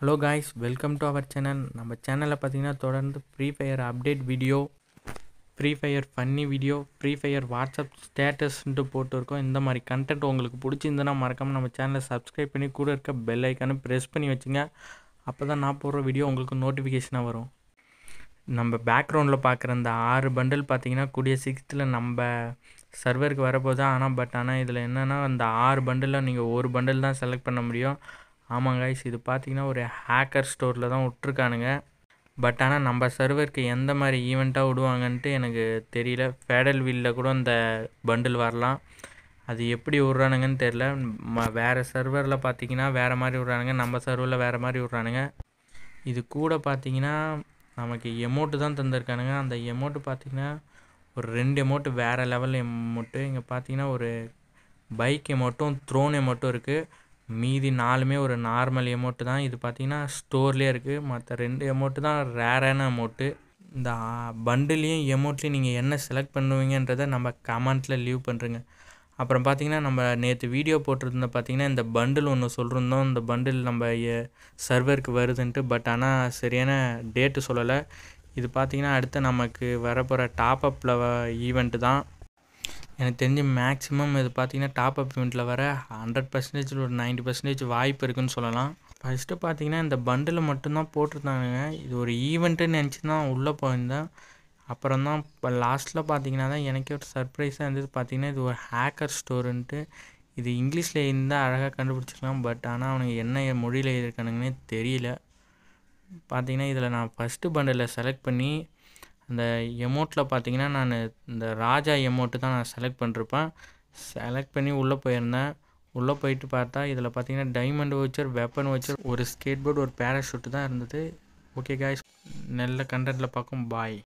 hello guys welcome to our channel நம்ம சேனலில் பார்த்தீங்கன்னா தொடர்ந்து free fire update video free fire funny video free fire WhatsApp ஸ்டேட்டஸ்ன்ட்டு போட்டிருக்கோம் இந்த மாதிரி கண்டென்ட் உங்களுக்கு பிடிச்சிருந்துன்னா மறக்காமல் நம்ம சேனலை சப்ஸ்கிரைப் பண்ணி கூட இருக்க பெல் ஐக்கானு ப்ரெஸ் பண்ணி வச்சுங்க அப்போ தான் நான் போடுற வீடியோ உங்களுக்கு நோட்டிஃபிகேஷனாக வரும் நம்ம பேக்ரவுண்டில் பார்க்குற இந்த ஆறு பண்டில் பார்த்தீங்கன்னா கூடிய சிக்ஸ்த்தில் நம்ம சர்வருக்கு வரப்போதான் ஆனால் பட் ஆனால் இதில் என்னென்னா அந்த ஆறு பண்டிலில் நீங்கள் ஒரு பண்டில் தான் செலக்ட் பண்ண முடியும் ஆமாங்க இது பார்த்தீங்கன்னா ஒரு ஹேக்கர் ஸ்டோரில் தான் விட்ருக்கானுங்க பட் ஆனால் நம்ம சர்வருக்கு எந்த மாதிரி ஈவெண்ட்டாக விடுவாங்கன்ட்டு எனக்கு தெரியல ஃபேடல் வீலில் கூட இந்த பண்டில் வரலாம் அது எப்படி விட்றானுங்கன்னு தெரில ம வேறு சர்வரில் பார்த்தீங்கன்னா வேறு மாதிரி விட்றானுங்க நம்ம சர்வரில் வேறு மாதிரி விட்றானுங்க இது கூட பார்த்தீங்கன்னா நமக்கு எமௌண்ட்டு தான் தந்திருக்கானுங்க அந்த எமௌண்ட்டு பார்த்தீங்கன்னா ஒரு ரெண்டு எமௌண்ட்டு வேறு லெவல் எமௌண்ட்டு இங்கே பார்த்தீங்கன்னா ஒரு பைக் எமௌண்ட்டும் த்ரோன் எமௌண்ட்டும் இருக்குது மீதி நாலுமே ஒரு நார்மல் எமௌண்ட்டு தான் இது பார்த்திங்கன்னா ஸ்டோர்லேயே இருக்குது மற்ற ரெண்டு எமௌண்ட்டு தான் ரேரான அமௌண்ட்டு இந்த பண்டுலேயும் எமௌண்ட்லேயும் நீங்கள் என்ன செலக்ட் பண்ணுவீங்கன்றதை நம்ம கமெண்ட்டில் லீவ் பண்ணுறங்க அப்புறம் பார்த்திங்கன்னா நம்ம நேற்று வீடியோ போட்டிருந்தோம் பார்த்திங்கன்னா இந்த பண்டில் ஒன்று சொல்லியிருந்தோம் இந்த பண்டில் நம்ம சர்வருக்கு வருதுன்ட்டு பட் ஆனால் சரியான டேட்டு சொல்லலை இது பார்த்திங்கன்னா அடுத்து நமக்கு வரப்போகிற டாப் அப்பில் ஈவெண்ட்டு தான் எனக்கு தெரிஞ்சு மேக்ஸிமம் இது பார்த்திங்கன்னா டாப் அப் இவெண்ட்டில் வர ஹண்ட்ரட் பர்சன்டேஜில் ஒரு நைன்டி பர்சன்டேஜ் வாய்ப்பு இருக்குதுன்னு சொல்லலாம் ஃபஸ்ட்டு பார்த்தீங்கன்னா இந்த பண்டில் மட்டும்தான் போட்டிருந்தாங்க இது ஒரு ஈவெண்ட்டுன்னு நினச்சி தான் உள்ளே போயிருந்தேன் அப்புறம் தான் இப்போ லாஸ்ட்டில் பார்த்தீங்கன்னா தான் எனக்கே ஒரு சர்ப்ரைஸாக இருந்தது பார்த்தீங்கன்னா இது ஒரு ஹேக்கர் ஸ்டோருன்ட்டு இது இங்கிலீஷில் இருந்தால் அழகாக கண்டுபிடிச்சிக்கலாம் பட் ஆனால் அவனுக்கு என்ன மொழியில் இருக்கானுங்கன்னே தெரியல பார்த்தீங்கன்னா இதில் நான் ஃபஸ்ட்டு பண்டில் செலக்ட் பண்ணி அந்த எமோட்டில் பார்த்தீங்கன்னா நான் இந்த ராஜா எமோட்டு தான் நான் செலக்ட் பண்ணிருப்பேன் செலக்ட் பண்ணி உள்ளே போயிருந்தேன் உள்ளே போயிட்டு பார்த்தா இதில் பார்த்தீங்கன்னா டைமண்ட் வச்சர் வெப்பன் வச்சர் ஒரு ஸ்கேட் போர்டு ஒரு பேராஷூட்டு தான் இருந்தது ஓகே காய்ஸ் நல்ல கண்டென்ட்டில் பார்க்கும் பாய்